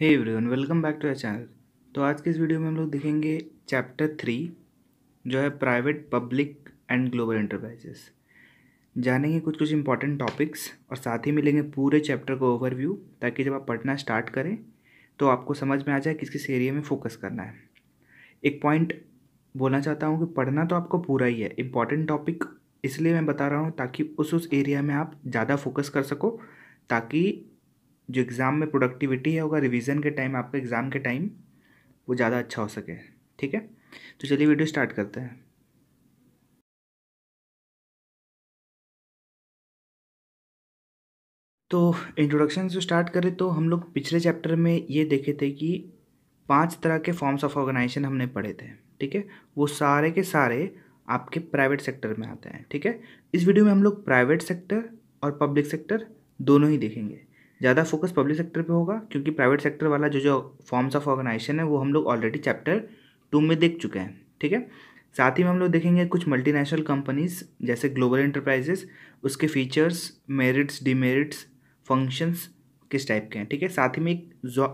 hey everyone welcome back to our channel तो आज के इस वीडियो में हम लोग देखेंगे चैप्टर थ्री जो है private public and global enterprises जानेंगे कुछ कुछ इंपॉर्टेंट टॉपिक्स और साथ ही मिलेंगे पूरे चैप्टर को ओवरव्यू ताकि जब आप पढ़ना स्टार्ट करें तो आपको समझ में आ जाए किस किस एरिया में फोकस करना है एक पॉइंट बोलना चाहता हूँ कि पढ़ना तो आपको पूरा ही है इंपॉर्टेंट टॉपिक इसलिए मैं बता रहा हूँ ताकि उस उस एरिया में आप ज़्यादा फोकस कर सको ताकि जो एग्ज़ाम में प्रोडक्टिविटी है होगा रिवीजन के टाइम आपका एग्ज़ाम के टाइम वो ज़्यादा अच्छा हो सके ठीक है तो चलिए वीडियो स्टार्ट करते हैं तो इंट्रोडक्शन से स्टार्ट करें तो हम लोग पिछले चैप्टर में ये देखे थे कि पांच तरह के फॉर्म्स ऑफ ऑर्गेनाइजेशन हमने पढ़े थे ठीक है वो सारे के सारे आपके प्राइवेट सेक्टर में आते हैं ठीक है इस वीडियो में हम लोग प्राइवेट सेक्टर और पब्लिक सेक्टर दोनों ही देखेंगे ज़्यादा फोकस पब्लिक सेक्टर पे होगा क्योंकि प्राइवेट सेक्टर वाला जो जो फॉर्म्स ऑफ ऑर्गेनाइजेशन है वो हम लोग ऑलरेडी चैप्टर टू में देख चुके हैं ठीक है साथ ही में हम लोग देखेंगे कुछ मल्टीनेशनल कंपनीज़ जैसे ग्लोबल इंटरप्राइजेस उसके फीचर्स मेरिट्स डिमेरिट्स फंक्शंस किस टाइप के हैं ठीक है साथ ही में एक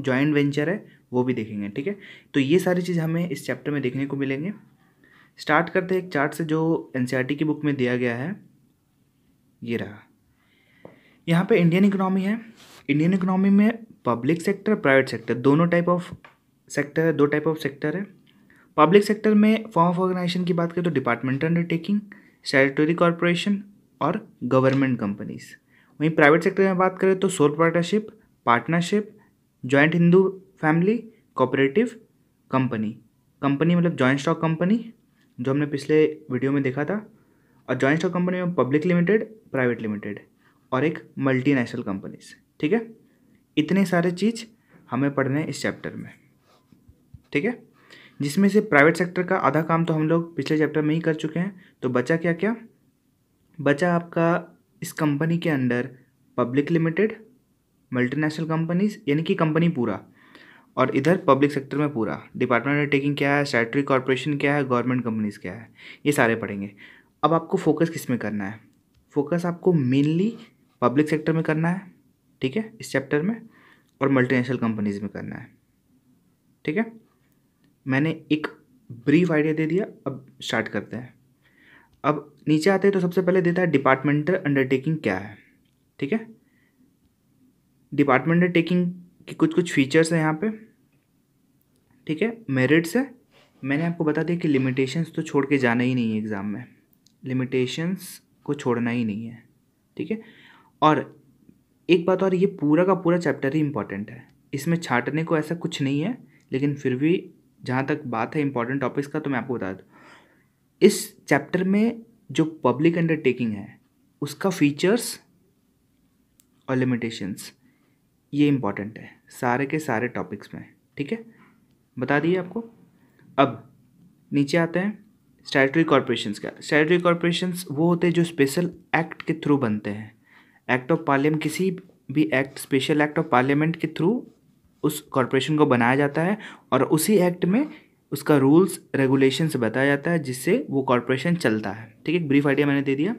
जॉइंट वेंचर है वो भी देखेंगे ठीक है तो ये सारी चीज़ हमें इस चैप्टर में देखने को मिलेंगे स्टार्ट करते हैं एक चार्ट से जो एन e की बुक में दिया गया है ये रहा यहाँ पे इंडियन इकोनॉमी है इंडियन इकोनॉमी में पब्लिक सेक्टर प्राइवेट सेक्टर दोनों टाइप ऑफ सेक्टर है दो टाइप ऑफ सेक्टर है पब्लिक सेक्टर में फॉर्म ऑफ ऑर्गेनाइजेशन की बात करें तो डिपार्टमेंटल अंडरटेकिंग सेटरी कॉरपोरेशन और गवर्नमेंट कंपनीज वहीं प्राइवेट सेक्टर में बात करें तो sole partnership partnership joint Hindu family cooperative company company मतलब जॉइंट स्टॉक कंपनी जो हमने पिछले वीडियो में देखा था और जॉइंट स्टॉक कंपनी में पब्लिक लिमिटेड प्राइवेट लिमिटेड और एक मल्टीनेशनल कंपनीज ठीक है इतने सारे चीज़ हमें पढ़ने हैं इस चैप्टर में ठीक है जिसमें से प्राइवेट सेक्टर का आधा काम तो हम लोग पिछले चैप्टर में ही कर चुके हैं तो बचा क्या क्या बचा आपका इस कंपनी के under public limited multinational companies यानी कि कंपनी पूरा और इधर पब्लिक सेक्टर में पूरा डिपार्टमेंट अंडरटेकिंग क्या है स्टैटरी कॉरपोरेशन क्या है गवर्नमेंट कंपनीज़ क्या है ये सारे पढ़ेंगे अब आपको फोकस किस में करना है फोकस आपको मेनली पब्लिक सेक्टर में करना है ठीक है इस चैप्टर में और मल्टीनेशनल कंपनीज में करना है ठीक है मैंने एक ब्रीफ आइडिया दे दिया अब स्टार्ट करते हैं अब नीचे आते हैं तो सबसे पहले देता है डिपार्टमेंटल अंडरटेकिंग क्या है ठीक है डिपार्टमेंटल टेकिंग के कुछ कुछ फीचर्स हैं यहाँ पे ठीक है मेरिट्स है मैंने आपको बता दिया कि लिमिटेशंस तो छोड़ के जाना ही नहीं है एग्ज़ाम में लिमिटेशंस को छोड़ना ही नहीं है ठीक है और एक बात और ये पूरा का पूरा चैप्टर ही इम्पॉर्टेंट है इसमें छाटने को ऐसा कुछ नहीं है लेकिन फिर भी जहाँ तक बात है इम्पॉर्टेंट टॉपिक्स का तो मैं आपको बता दूँ इस चैप्टर में जो पब्लिक अंडरटेकिंग है उसका फीचर्स और लिमिटेशंस ये इम्पॉर्टेंट है सारे के सारे टॉपिक्स में ठीक है बता दिए आपको अब नीचे आते हैं स्टैटरी कॉरपोरेशन का स्टैटरी कॉरपोरेशन वो होते हैं जो स्पेशल एक्ट के थ्रू बनते हैं एक्ट ऑफ पार्लियामेंट किसी भी act special act of parliament के थ्रू उस कॉरपोरेशन को बनाया जाता है और उसी एक्ट में उसका रूल्स रेगुलेशन बताया जाता है जिससे वो कॉरपोरेशन चलता है ठीक है ब्रीफ आइडिया मैंने दे दिया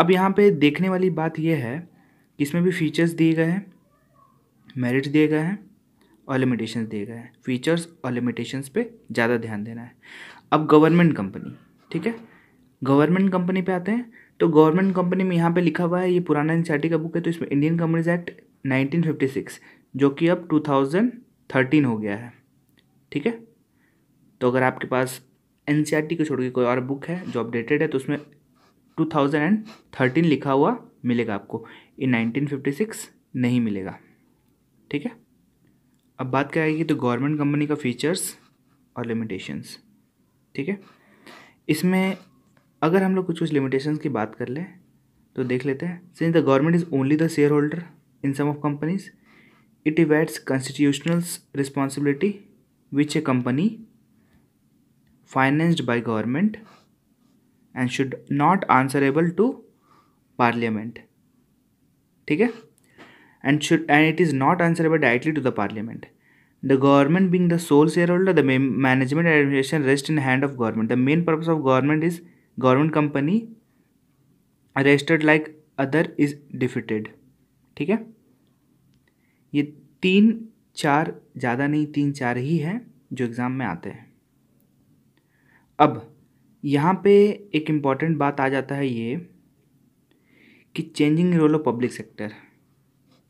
अब यहाँ पे देखने वाली बात यह है कि इसमें भी फीचर्स दिए गए हैं मेरिट्स दिए गए हैं और लिमिटेशन दिए गए हैं फीचर्स और लिमिटेशंस पे ज़्यादा ध्यान देना है अब गवर्नमेंट कंपनी ठीक है गवर्नमेंट कंपनी पे आते हैं तो गवर्नमेंट कंपनी में यहाँ पे लिखा हुआ है ये पुराना एनसीईआरटी का बुक है तो इसमें इंडियन कंपनीज एक्ट 1956 जो कि अब 2013 हो गया है ठीक है तो अगर आपके पास एन को छोड़ के कोई और बुक है जो अपडेटेड है तो उसमें 2013 लिखा हुआ मिलेगा आपको ये 1956 नहीं मिलेगा ठीक है अब बात कराएगी तो गवर्नमेंट कंपनी का फीचर्स और लिमिटेशंस ठीक है इसमें अगर हम लोग कुछ कुछ लिमिटेशन की बात कर लें तो देख लेते हैं since the government is only the share holder in some of companies it evades constitutional responsibility which a company financed by government and should not answerable to parliament ठीक है and should and it is not answerable directly to the parliament the government being the sole share holder the management administration rest in hand of government the main purpose of government is government company registered like other is defeated ठीक है ये तीन चार ज़्यादा नहीं तीन चार ही हैं जो एग्ज़ाम में आते हैं अब यहाँ पे एक इम्पॉर्टेंट बात आ जाता है ये कि changing role of public sector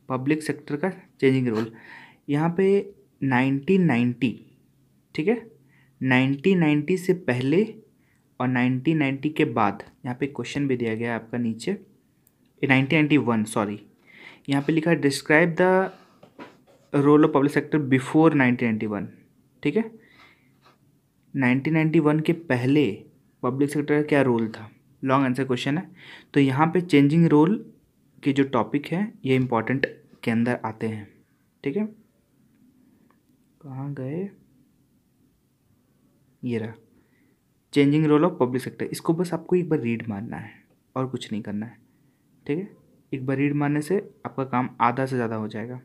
public sector का चेंजिंग रोल यहाँ पे 1990 ठीक है 1990 से पहले और 1990 के बाद यहाँ पे क्वेश्चन भी दिया गया है आपका नीचे 1991 सॉरी यहाँ पे लिखा है describe the role of public sector before 1991 ठीक है 1991 के पहले पब्लिक सेक्टर का क्या रोल था लॉन्ग आंसर क्वेश्चन है तो यहाँ पे चेंजिंग रोल के जो टॉपिक है ये इम्पोर्टेंट के अंदर आते हैं ठीक है कहाँ गए ये रहा changing role of public sector इसको बस आपको एक बार रीड मारना है और कुछ नहीं करना है ठीक है एक बार रीड मारने से आपका काम आधा से ज़्यादा हो जाएगा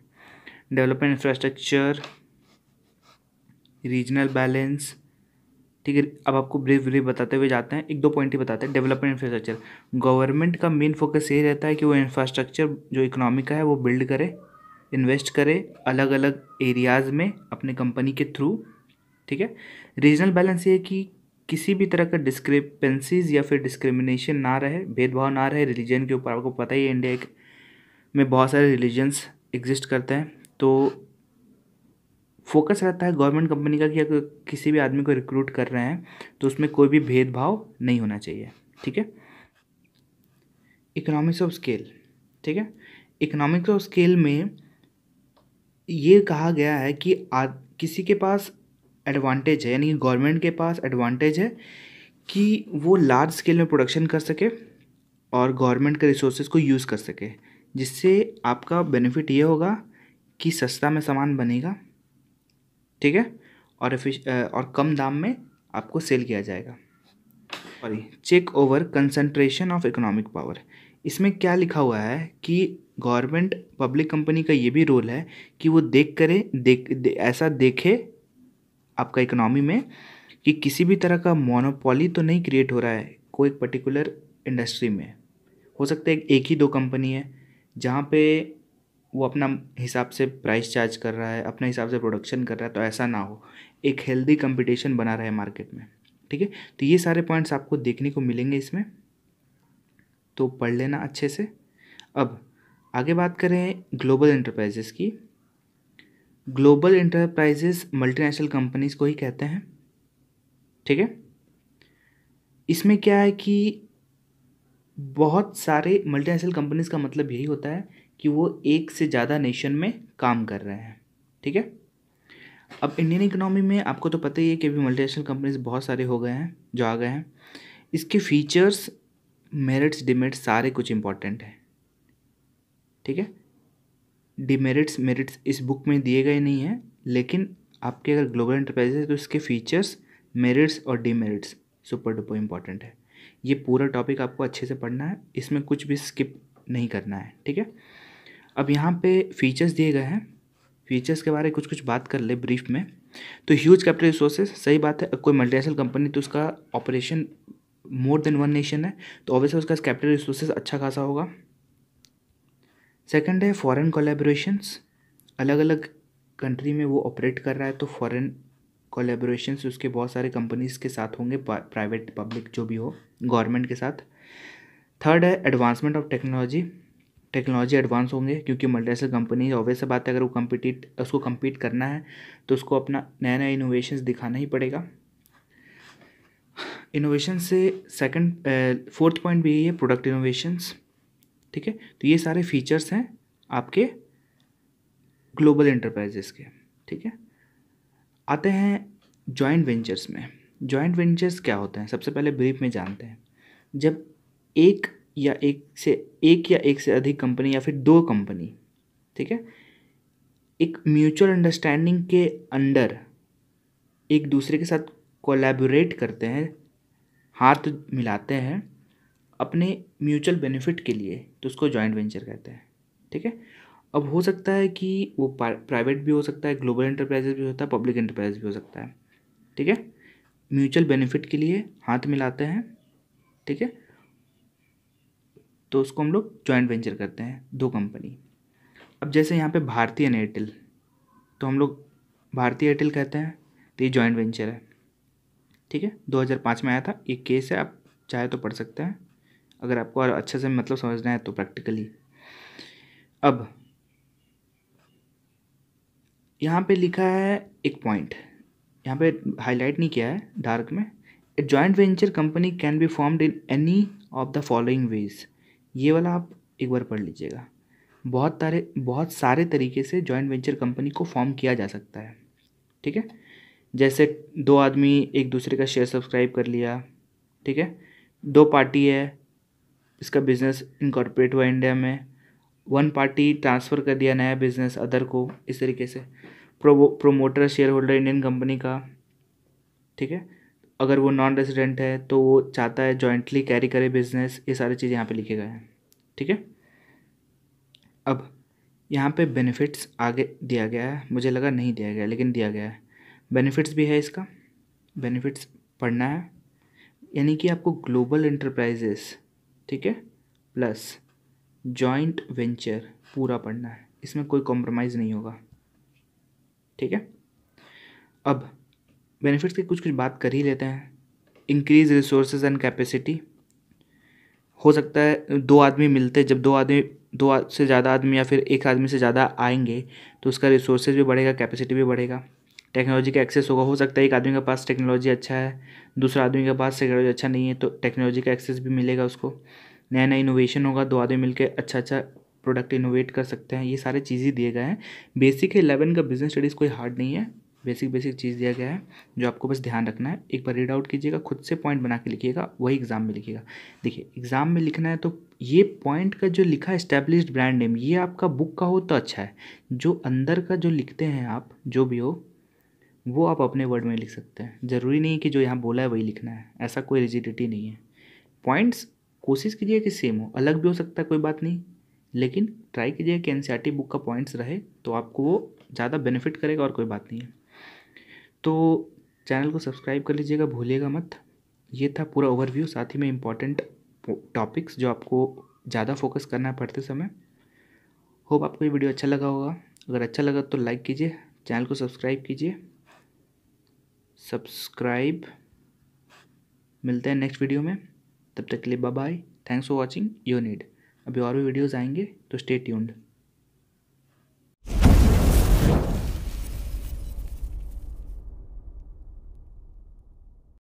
डेवलपमेंट इंफ्रास्ट्रक्चर रीजनल बैलेंस ठीक है अब आपको ब्रीफ ब्रीफ बताते हुए जाते हैं एक दो पॉइंट ही बताते हैं डेवलपमेंट इंफ्रास्ट्रक्चर गवर्नमेंट का मेन फोकस यही रहता है कि वो इंफ्रास्ट्रक्चर जो इकोनॉमी का है वो बिल्ड करे इन्वेस्ट करे अलग अलग एरियाज़ में अपने कंपनी के थ्रू ठीक है रीजनल बैलेंस ये है कि किसी भी तरह का डिस्क्रिपेंसीज या फिर डिस्क्रिमिनेशन ना रहे भेदभाव ना रहे रिलीजन के ऊपर आपको पता ही है इंडिया में बहुत सारे रिलीजन्स एग्जिस्ट करते हैं तो फोकस रहता है गवर्नमेंट कंपनी का कि अगर किसी भी आदमी को रिक्रूट कर रहे हैं तो उसमें कोई भी भेदभाव नहीं होना चाहिए ठीक है इकोनॉमिक्स ऑफ स्केल ठीक है इकोनॉमिक्स ऑफ स्केल में ये कहा गया है कि आ, किसी के पास एडवांटेज है यानी कि गवर्नमेंट के पास एडवांटेज है कि वो लार्ज स्केल में प्रोडक्शन कर सके और गवर्नमेंट के रिसोर्सेज को यूज़ कर सके जिससे आपका बेनिफिट ये होगा कि सस्ता में सामान बनेगा ठीक है और और कम दाम में आपको सेल किया जाएगा sorry check over concentration of economic power इसमें क्या लिखा हुआ है कि गवर्नमेंट पब्लिक कंपनी का ये भी रोल है कि वो देख करे देख दे, ऐसा देखे आपका इकोनॉमी में कि किसी भी तरह का मोनोपोली तो नहीं क्रिएट हो रहा है कोई पर्टिकुलर इंडस्ट्री में हो सकता है एक ही दो कंपनी है जहाँ पे वो अपना हिसाब से प्राइस चार्ज कर रहा है अपने हिसाब से प्रोडक्शन कर रहा है तो ऐसा ना हो एक हेल्दी कंपटीशन बना रहा है मार्केट में ठीक है तो ये सारे पॉइंट्स आपको देखने को मिलेंगे इसमें तो पढ़ लेना अच्छे से अब आगे बात करें ग्लोबल इंटरप्राइजेस की ग्लोबल इंटरप्राइजेस मल्टीनेशनल कंपनीज को ही कहते हैं ठीक है इसमें क्या है कि बहुत सारे मल्टीनेशनल कंपनीज का मतलब यही होता है कि वो एक से ज़्यादा नेशन में काम कर रहे हैं ठीक है अब इंडियन इकोनॉमी में आपको तो पता ही है कि अभी मल्टीनेशनल कंपनीज बहुत सारे हो गए हैं जो आ गए हैं इसके फीचर्स मेरिट्स डिमेरिट्स सारे कुछ इम्पॉर्टेंट हैं ठीक है डिमेरिट्स मेरिट्स इस बुक में दिए गए नहीं हैं लेकिन आपके अगर ग्लोबल इंटरप्राइजेज है तो इसके फीचर्स मेरिट्स और डिमेरिट्स सुपर डुपर इम्पॉर्टेंट है ये पूरा टॉपिक आपको अच्छे से पढ़ना है इसमें कुछ भी स्किप नहीं करना है ठीक है अब यहाँ पे फीचर्स दिए गए हैं फीचर्स के बारे में कुछ कुछ बात कर ले ब्रीफ में तो ह्यूज कैपिटल रिसोर्सेज सही बात है कोई मल्टीनेशनल कंपनी तो उसका operation more than one nation है तो ऑब्वियसली उसका कैपिटल रिसोर्सेज अच्छा खासा होगा सेकंड है फॉरेन कोलेब्रेशंस अलग अलग कंट्री में वो ऑपरेट कर रहा है तो फॉरेन कोलेब्रेशंस उसके बहुत सारे कंपनीज़ के साथ होंगे प्राइवेट पब्लिक जो भी हो गवर्नमेंट के साथ थर्ड है advancement of technology technology advance होंगे क्योंकि मल्टीनेशनल कंपनी ऑब्वियस से बात है अगर वो कम्पिटिट उसको कम्पीट करना है तो उसको अपना नया नया इनोवेशन दिखाना ही पड़ेगा इनोवेशन से सेकंड फोर्थ पॉइंट भी यही है प्रोडक्ट इनोवेशंस ठीक है तो ये सारे फीचर्स हैं आपके ग्लोबल इंटरप्राइजेस के ठीक है आते हैं जॉइंट वेंचर्स में जॉइंट वेंचर्स क्या होते हैं सबसे पहले ब्रीफ में जानते हैं जब एक या एक से एक या एक से अधिक कंपनी या फिर दो कंपनी ठीक है एक म्यूचुअल अंडरस्टैंडिंग के अंडर एक दूसरे के साथ कोलैबोरेट करते हैं हाथ मिलाते हैं अपने म्यूचुअल बेनिफिट के लिए तो उसको जॉइंट वेंचर कहते हैं ठीक है अब हो सकता है कि वो प्राइवेट भी हो सकता है ग्लोबल इंटरप्राइजेज भी होता है पब्लिक इंटरप्राइज भी हो सकता है ठीक है म्यूचुअल बेनिफिट के लिए हाथ मिलाते हैं ठीक है तो उसको हम लोग जॉइंट वेंचर करते हैं दो कंपनी अब जैसे यहाँ पे भारतीय एयरटेल तो हम लोग भारतीय एयरटेल कहते हैं तो ये जॉइंट वेंचर है ठीक है 2005 में आया था ये केस है आप चाहे तो पढ़ सकते हैं अगर आपको और अच्छे से मतलब समझना है तो प्रैक्टिकली अब यहाँ पे लिखा है एक पॉइंट यहाँ पे हाईलाइट नहीं किया है डार्क में a joint venture company can be formed in any of the following ways ये वाला आप एक बार पढ़ लीजिएगा बहुत सारे बहुत सारे तरीके से जॉइंट वेंचर कंपनी को फॉर्म किया जा सकता है ठीक है जैसे दो आदमी एक दूसरे का शेयर सब्सक्राइब कर लिया ठीक है दो पार्टी है इसका बिज़नेस इनकॉर्पोरेट हुआ इंडिया में वन पार्टी ट्रांसफ़र कर दिया नया बिज़नेस अदर को इस तरीके से pro promoter share holder Indian company का ठीक है अगर वो नॉन रेजिडेंट है तो वो चाहता है जॉइंटली कैरी करे बिजनेस ये सारी चीज़ यहाँ पे लिखे गए हैं ठीक है अब यहाँ पे बेनिफिट्स आगे दिया गया है मुझे लगा नहीं दिया गया लेकिन दिया गया है बेनिफिट्स भी है इसका बेनिफिट्स पढ़ना है यानी कि आपको ग्लोबल इंटरप्राइजेस ठीक है प्लस जॉइंट वेंचर पूरा पढ़ना है इसमें कोई कॉम्प्रोमाइज़ नहीं होगा ठीक है अब बेनिफिट्स की कुछ कुछ बात कर ही लेते हैं इंक्रीज रिसोर्स एंड कैपेसिटी हो सकता है दो आदमी मिलते जब दो आदमी दो से ज़्यादा आदमी या फिर एक आदमी से ज़्यादा आएंगे तो उसका रिसोर्सेज भी बढ़ेगा कैपेसिटी भी बढ़ेगा टेक्नोलॉजी का एक्सेस होगा हो सकता है एक आदमी के पास टेक्नोलॉजी अच्छा है दूसरा आदमी के पास टेक्नोलॉजी अच्छा नहीं है तो टेक्नोलॉजी का एक्सेस भी मिलेगा उसको नया नया इनोवेशन होगा दो आदमी मिलकर अच्छा अच्छा प्रोडक्ट इनोवेट कर सकते हैं ये सारे चीज़ें दिए गए हैं बेसिक है इलेवन का बिजनेस स्टडीज़ कोई हार्ड नहीं है बेसिक बेसिक चीज़ दिया गया है जो आपको बस ध्यान रखना है एक बार रीड आउट कीजिएगा खुद से पॉइंट बना के लिखिएगा वही एग्ज़ाम में लिखिएगा देखिए एग्ज़ाम में लिखना है तो ये पॉइंट का जो लिखा है इस्टेब्लिश्ड ब्रांड नेम ये आपका बुक का हो तो अच्छा है जो अंदर का जो लिखते हैं आप जो भी हो वो आप अपने वर्ड में लिख सकते हैं ज़रूरी नहीं कि जो यहाँ बोला है वही लिखना है ऐसा कोई रिजिडिटी नहीं है पॉइंट्स कोशिश कीजिए कि सेम हो अलग भी हो सकता है कोई बात नहीं लेकिन ट्राई कीजिए कि एन बुक e का पॉइंट्स रहे तो आपको वो ज़्यादा बेनिफिट करेगा और कोई बात नहीं है तो चैनल को सब्सक्राइब कर लीजिएगा भूलिएगा मत ये था पूरा ओवरव्यू साथ ही में इम्पॉर्टेंट टॉपिक्स जो आपको ज़्यादा फोकस करना है पढ़ते समय होप आपको ये वीडियो अच्छा लगा होगा अगर अच्छा लगा तो लाइक कीजिए चैनल को सब्सक्राइब कीजिए सब्सक्राइब मिलते हैं नेक्स्ट वीडियो में तब तक के लिए bye bye thanks for watching you need अभी और भी वीडियोज़ आएंगे तो स्टे ट्यून्ड